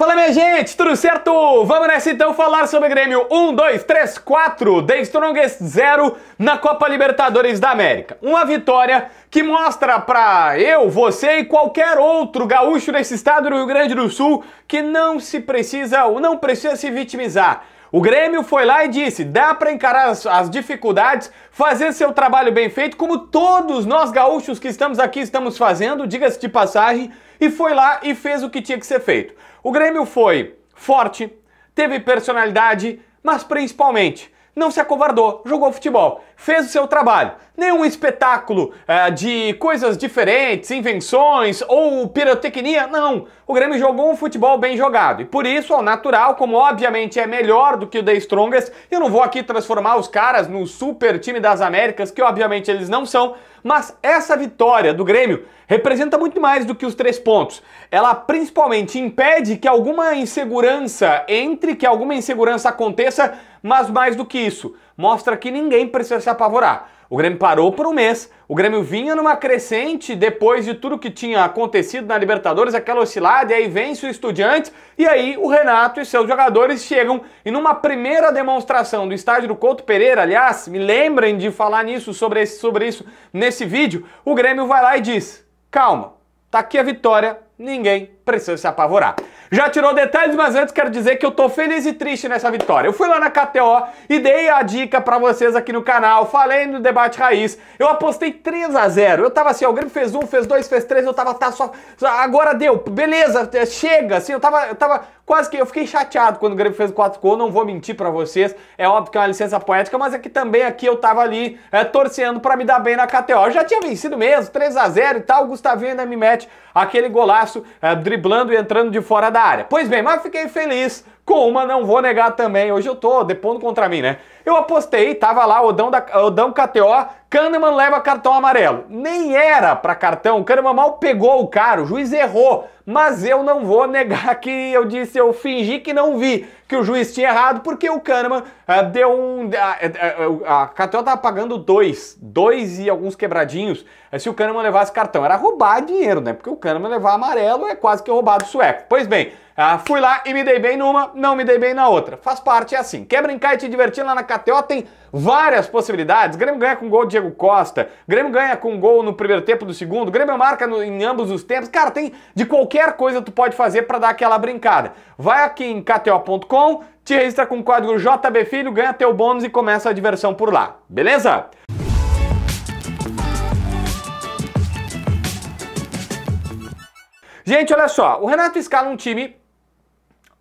Fala minha gente, tudo certo? Vamos nessa então falar sobre Grêmio 1, 2, 3, 4, The Strongest 0 na Copa Libertadores da América. Uma vitória que mostra pra eu, você e qualquer outro gaúcho desse estado do Rio Grande do Sul que não se precisa ou não precisa se vitimizar. O Grêmio foi lá e disse: dá para encarar as, as, dificuldades, fazer seu trabalho bem feito, como todos nós gaúchos que estamos aqui estamos fazendo, diga-se de passagem e foi lá e fez o que tinha que ser feito. O Grêmio foi forte, teve personalidade, mas principalmente não se acovardou, jogou futebol, fez o seu trabalho. Nenhum espetáculo é, de coisas diferentes, invenções ou pirotecnia, não. O Grêmio jogou um futebol bem jogado. E por isso, ao natural, como obviamente é melhor do que o The Strongest, eu não vou aqui transformar os caras no super time das Américas, que obviamente eles não são, mas essa vitória do Grêmio representa muito mais do que os três pontos. Ela principalmente impede que alguma insegurança entre, que alguma insegurança aconteça mas mais do que isso, mostra que ninguém precisa se apavorar. O Grêmio parou por um mês, o Grêmio vinha numa crescente depois de tudo que tinha acontecido na Libertadores, aquela oscilada, e aí vence o Estudiantes, e aí o Renato e seus jogadores chegam e numa primeira demonstração do estádio do Couto Pereira, aliás, me lembrem de falar nisso sobre, esse, sobre isso nesse vídeo, o Grêmio vai lá e diz: calma, tá aqui a vitória, ninguém precisa se apavorar. Já tirou detalhes, mas antes quero dizer que eu tô feliz e triste nessa vitória. Eu fui lá na KTO e dei a dica para vocês aqui no canal, falei no debate raiz. Eu apostei 3 a 0. Eu tava assim, ó, o Grêmio fez um, fez dois, fez três, eu tava tá só agora deu. Beleza, é, chega, assim, eu tava eu tava quase que eu fiquei chateado quando o Grêmio fez quatro gols, não vou mentir para vocês. É óbvio que é uma licença poética, mas é que também aqui eu tava ali é, torcendo para me dar bem na KTO. Eu já tinha vencido mesmo, 3 a 0 e tal. O Gustavinho ainda me mete aquele golaço é, driblando e entrando de fora da área. Pois bem, mas fiquei feliz com uma, não vou negar também. Hoje eu tô depondo contra mim, né? Eu apostei, tava lá, Dão da, Dão KTO, Kahneman leva cartão amarelo. Nem era para cartão, o Kahneman mal pegou o cara, o juiz errou. Mas eu não vou negar que eu disse, eu fingi que não vi que o juiz tinha errado, porque o Kahneman eh, deu um. Eh, eh, a, a, a KTO tava pagando dois, dois e alguns quebradinhos se o Kahneman levasse cartão. Era roubar dinheiro, né? Porque o Kahneman levar amarelo é quase que roubado sueco. Pois bem. Ah, fui lá e me dei bem numa, não me dei bem na outra. Faz parte, é assim. Quer brincar e te divertir lá na KTO? Tem várias possibilidades. Grêmio ganha com gol do Diego Costa, Grêmio ganha com gol no primeiro tempo do segundo, Grêmio marca no, em ambos os tempos. Cara, tem de qualquer coisa tu pode fazer para dar aquela brincada. Vai aqui em KTO.com, te registra com o código JBFilho, ganha teu bônus e começa a diversão por lá. Beleza? Gente, olha só, o Renato escala um time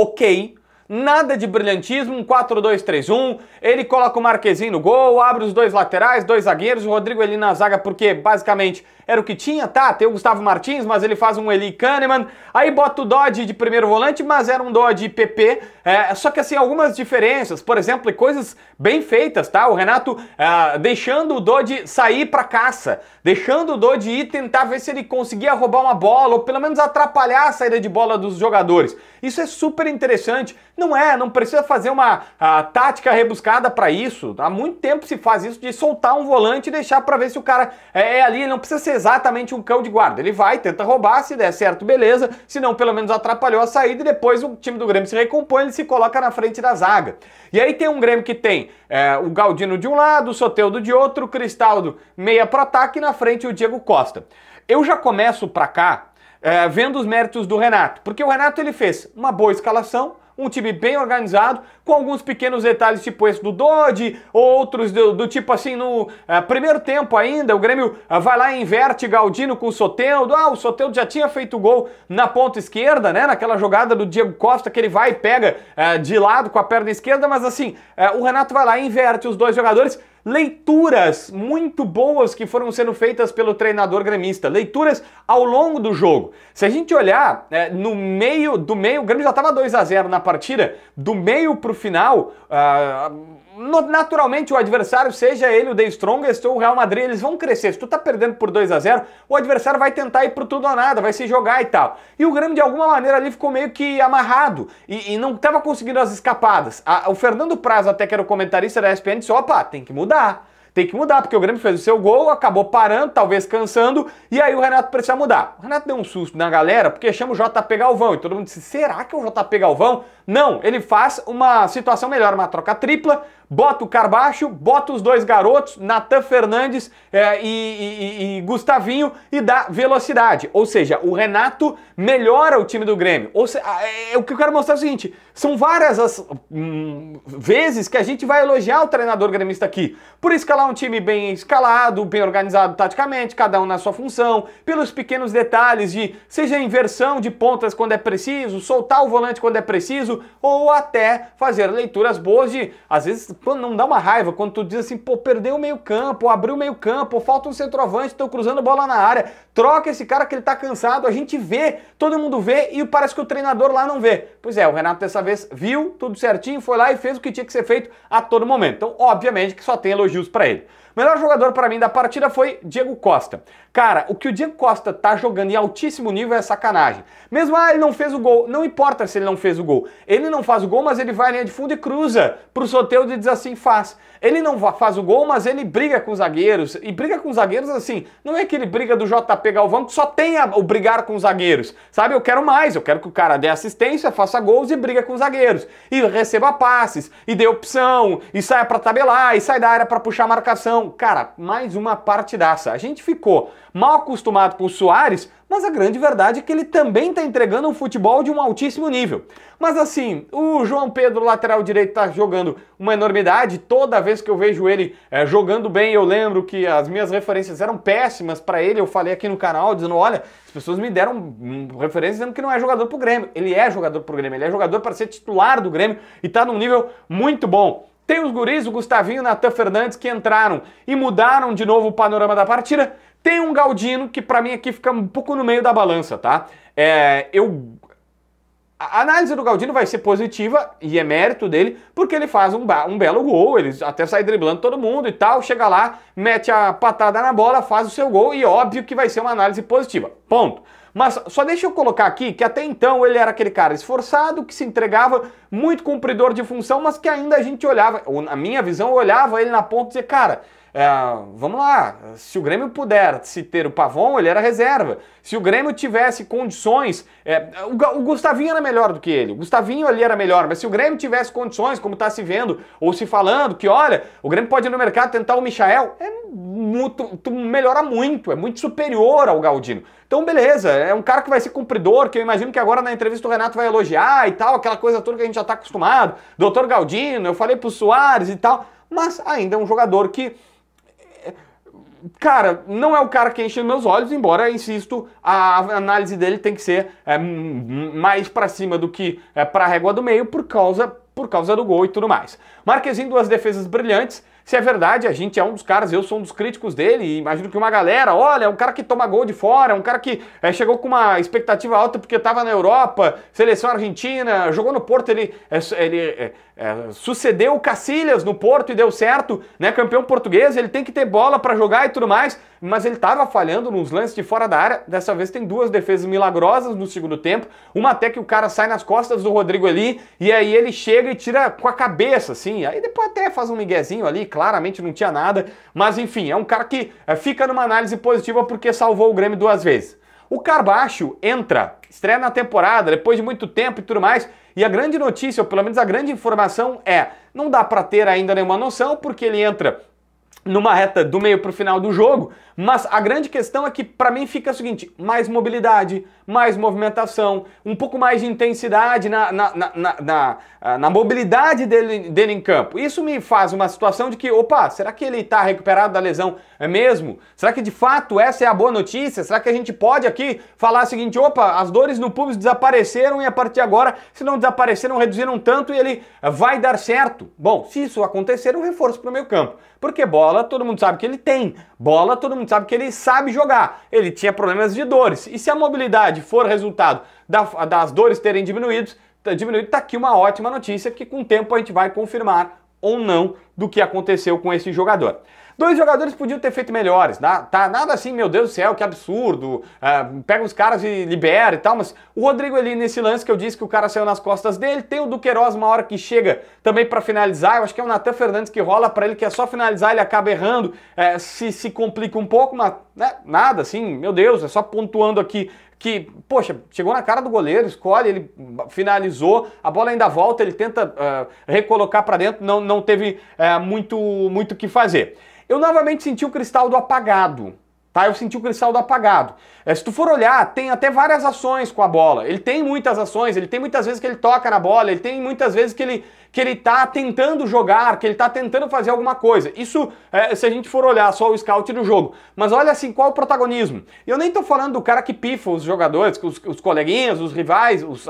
ok, nada de brilhantismo, um 4-2-3-1. Ele coloca o Marquezinho no gol, abre os dois laterais, dois zagueiros, o Rodrigo ali na zaga, porque basicamente era o que tinha, tá? Tem o Gustavo Martins, mas ele faz um Eli Kahneman. Aí bota o Dodge de primeiro volante, mas era um Dodge PP. É, só que assim, algumas diferenças, por exemplo, coisas bem feitas, tá? O Renato é, deixando o Dodge sair pra caça, deixando o Dodge ir tentar ver se ele conseguia roubar uma bola ou pelo menos atrapalhar a saída de bola dos jogadores. Isso é super interessante. Não é, não precisa fazer uma a, ah, tática rebuscada para isso. Há muito tempo se faz isso de soltar um volante e deixar para ver se o cara é, é ali. Ele não precisa ser exatamente um cão de guarda. Ele vai, tenta roubar, se der certo, beleza. Se não, pelo menos atrapalhou a saída e depois o time do Grêmio se recompõe, ele se se coloca na frente da zaga. E aí tem um Grêmio que tem é, o Galdino de um lado, o Soteudo de outro, o Cristaldo meia pro ataque e na frente o Diego Costa. Eu já começo pra cá é, vendo os méritos do Renato, porque o Renato ele fez uma boa escalação, um time bem organizado, com alguns pequenos detalhes tipo esse do Dodge, outros do, do tipo assim, no eh, primeiro tempo ainda, o Grêmio eh, vai lá e inverte Galdino com o Soteldo, ah, o Soteldo já tinha feito gol na ponta esquerda, né, naquela jogada do Diego Costa que ele vai e pega eh, de lado com a perna esquerda, mas assim, o Renato vai lá e inverte os dois jogadores, leituras muito boas que foram sendo feitas pelo treinador gremista, leituras ao longo do jogo. Se a gente olhar é, no meio do meio, o Grêmio já estava 2 a 0 na partida, do meio para o final, uh, naturalmente o adversário, seja ele o The Strongest ou o Real Madrid, eles vão crescer. Se tu tá perdendo por 2 a 0 o adversário vai tentar ir pro tudo ou nada, vai se jogar e tal. E o Grêmio, de alguma maneira, ali ficou meio que amarrado e, e não tava conseguindo as escapadas. A, o Fernando Prazo, até que era o comentarista da ESPN, disse, opa, tem que mudar. Tem que mudar, porque o Grêmio fez o seu gol, acabou parando, talvez cansando, e aí o Renato precisa mudar. O Renato deu um susto na galera, porque chama o JP Galvão, e todo mundo disse, será que é o JP Galvão? Não, ele faz uma situação melhor, uma troca tripla, bota o Carbacho, bota os dois garotos, Natan Fernandes é, e, e, e, Gustavinho, e dá velocidade. Ou seja, o Renato melhora o time do Grêmio. Ou ah, é, é, o que eu quero mostrar é o seguinte: são várias as hum, vezes que a gente vai elogiar o treinador gremista aqui. Por escalar um time bem escalado, bem organizado taticamente, cada um na sua função, pelos pequenos detalhes de seja inversão de pontas quando é preciso, soltar o volante quando é preciso, ou até fazer leituras boas de, às vezes, quando não dá uma raiva quando tu diz assim, pô, perdeu o meio-campo, abriu o meio-campo, falta um centroavante, estão cruzando bola na área, troca esse cara que ele tá cansado, a gente vê, todo mundo vê e parece que o treinador lá não vê. Pois é, o Renato dessa vez viu tudo certinho, foi lá e fez o que tinha que ser feito a todo momento. Então, obviamente que só tem elogios para ele melhor jogador para mim da partida foi Diego Costa. Cara, o que o Diego Costa tá jogando em altíssimo nível é sacanagem. Mesmo, ah, ele não fez o gol. Não importa se ele não fez o gol. Ele não faz o gol, mas ele vai à linha de fundo e cruza pro Soteldo e diz assim, faz. Ele não faz o gol, mas ele briga com os zagueiros. E briga com os zagueiros assim, não é aquele briga do JP Galvão que só tem a, o brigar com os zagueiros. Sabe, eu quero mais. Eu quero que o cara dê assistência, faça gols e briga com os zagueiros. E receba passes, e dê opção, e saia para tabelar, e sai da área para puxar a marcação cara, mais uma partidaça. A gente ficou mal acostumado com o Soares, mas a grande verdade é que ele também está entregando um futebol de um altíssimo nível. Mas assim, o João Pedro, lateral direito, está jogando uma enormidade. Toda vez que eu vejo ele é, jogando bem, eu lembro que as minhas referências eram péssimas para ele. Eu falei aqui no canal dizendo: olha, as pessoas me deram hum, referências dizendo que não é jogador pro Grêmio. Ele é jogador pro Grêmio, ele é jogador para ser titular do Grêmio e está num nível muito bom. Tem os guris, o Gustavinho e o Natan Fernandes, que entraram e mudaram de novo o panorama da partida. Tem um Galdino, que para mim aqui fica um pouco no meio da balança, tá? É, eu a análise do Galdino vai ser positiva e é mérito dele, porque ele faz um, um, belo gol, ele até sai driblando todo mundo e tal, chega lá, mete a patada na bola, faz o seu gol e óbvio que vai ser uma análise positiva. Ponto. Mas só deixa eu colocar aqui que até então ele era aquele cara esforçado, que se entregava, muito cumpridor de função, mas que ainda a gente olhava, ou na minha visão, olhava ele na ponta e dizia, cara, é, vamos lá, se o Grêmio puder se ter o Pavon, ele era reserva. Se o Grêmio tivesse condições, é, o, o, Gustavinho era melhor do que ele, o Gustavinho ali era melhor, mas se o Grêmio tivesse condições, como está se vendo ou se falando, que olha, o Grêmio pode ir no mercado tentar o Michael, é muito, melhora muito, é muito superior ao Galdino. Então, beleza, é um cara que vai ser cumpridor, que eu imagino que agora na entrevista o Renato vai elogiar e tal, aquela coisa toda que a gente já está acostumado. Doutor Galdino, eu falei pro Soares e tal, mas ainda é um jogador que cara, não é o cara que enche meus olhos, embora, insisto, a análise dele tem que ser é, mais para cima do que é, para a régua do meio por causa por causa do gol e tudo mais. Marquezinho, duas defesas brilhantes, se é verdade, a gente é um dos caras, eu sou um dos críticos dele, e imagino que uma galera, olha, é um cara que toma gol de fora, é um cara que é, chegou com uma expectativa alta porque estava na Europa, seleção argentina, jogou no Porto, ele, é, ele é, é, sucedeu o Cacilhas no Porto e deu certo, né? Campeão português, ele tem que ter bola para jogar e tudo mais mas ele estava falhando nos lances de fora da área. Dessa vez tem duas defesas milagrosas no segundo tempo, uma até que o cara sai nas costas do Rodrigo ali e aí ele chega e tira com a cabeça, assim. Aí depois até faz um miguezinho ali, claramente não tinha nada, mas enfim, é um cara que eh, fica numa análise positiva porque salvou o Grêmio duas vezes. O Carbacho entra, estreia na temporada, depois de muito tempo e tudo mais. E a grande notícia, ou pelo menos a grande informação, é: não dá para ter ainda nenhuma noção, porque ele entra numa reta do meio para o final do jogo, mas a grande questão é que para mim fica o seguinte: mais mobilidade, mais movimentação, um pouco mais de intensidade na, na, na, na, ah, mobilidade dele, dele em campo. Isso me faz uma situação de que, opa, será que ele está recuperado da lesão mesmo? Será que de fato essa é a boa notícia? Será que a gente pode aqui falar o seguinte: opa, as dores no pubis desapareceram e a partir de agora, se não desapareceram, reduziram tanto e ele vai dar certo? Bom, se isso acontecer, um reforço para o meio campo. Porque bola todo mundo sabe que ele tem, bola todo mundo sabe que ele sabe jogar. Ele tinha problemas de dores. E se a mobilidade for resultado das dores terem tá diminuído, diminuído, tá aqui uma ótima notícia que com o tempo a gente vai confirmar ou não do que aconteceu com esse jogador. Dois jogadores podiam ter feito melhores, tá? tá nada assim, meu Deus do céu, que absurdo, uh, pega os caras e libera e tal, mas o Rodrigo ali nesse lance que eu disse que o cara saiu nas costas dele, tem o Duqueiroz uma hora que chega também para finalizar, eu acho que é o Natan Fernandes que rola para ele, que é só finalizar, ele acaba errando, uh, se, se complica um pouco, mas né, nada assim, meu Deus, é só pontuando aqui que, poxa, chegou na cara do goleiro, escolhe, ele finalizou, a bola ainda volta, ele tenta uh, recolocar para dentro, não, não teve uh, muito muito o que fazer. Eu novamente senti o cristal do apagado. Tá, eu senti o cristal do apagado. É, se tu for olhar, tem até várias ações com a bola. Ele tem muitas ações, ele tem muitas vezes que ele toca na bola, ele tem muitas vezes que ele que ele está tentando jogar, que ele está tentando fazer alguma coisa. Isso é, se a gente for olhar só o scout do jogo. Mas olha assim, qual o protagonismo? Eu nem estou falando do cara que pifa os jogadores, os, os coleguinhas, os rivais, os,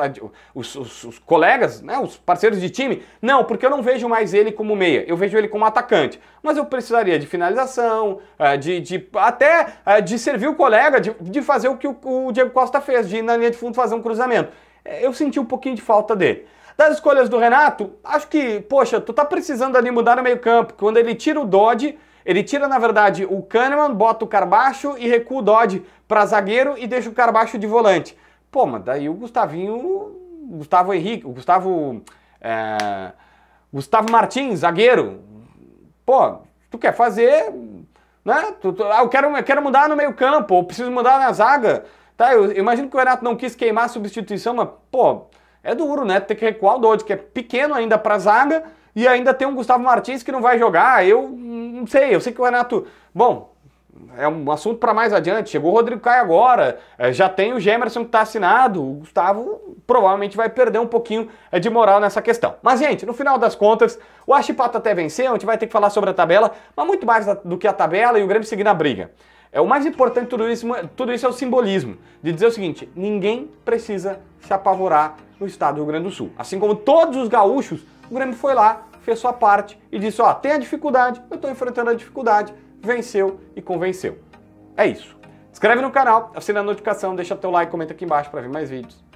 os, os, os colegas, né, os parceiros de time. Não, porque eu não vejo mais ele como meia, eu vejo ele como atacante. Mas eu precisaria de finalização, é, de, de até é, de servir o colega, de, de fazer o que o, o Diego Costa fez, de ir na linha de fundo fazer um cruzamento. É, eu senti um pouquinho de falta dele. Das escolhas do Renato, acho que, poxa, tu tá precisando ali mudar no meio-campo. Quando ele tira o Dodge, ele tira, na verdade, o Kahneman, bota o Carbacho e recua o Dodge para zagueiro e deixa o Carbacho de volante. Pô, mas daí o Gustavinho. Gustavo Henrique, o Gustavo. É, Gustavo Martins, zagueiro. Pô, tu quer fazer. Né? Tu, tu, ah, eu, quero, eu quero mudar no meio-campo, ou preciso mudar na zaga. Tá, eu, eu imagino que o Renato não quis queimar a substituição, mas, pô, é duro, né? Ter que recuar o Dodge, que é pequeno ainda para zaga, e ainda tem um Gustavo Martins que não vai jogar. Eu não sei, eu sei que o Renato. Bom, é um assunto para mais adiante. Chegou o Rodrigo Caio agora, é, já tem o Gemerson que está assinado. O Gustavo provavelmente vai perder um pouquinho é, de moral nessa questão. Mas, gente, no final das contas, o Achipato até venceu, a gente vai ter que falar sobre a tabela, mas muito mais do que a tabela e o Grêmio seguir na briga. É, o mais importante de tudo isso, tudo isso é o simbolismo, de dizer o seguinte, ninguém precisa se apavorar no estado do Rio Grande do Sul. Assim como todos os gaúchos, o Grêmio foi lá, fez sua parte e disse, ó, tem a dificuldade, eu estou enfrentando a dificuldade, venceu e convenceu. É isso. Inscreve no canal, assina a notificação, deixa teu like, comenta aqui embaixo para ver mais vídeos.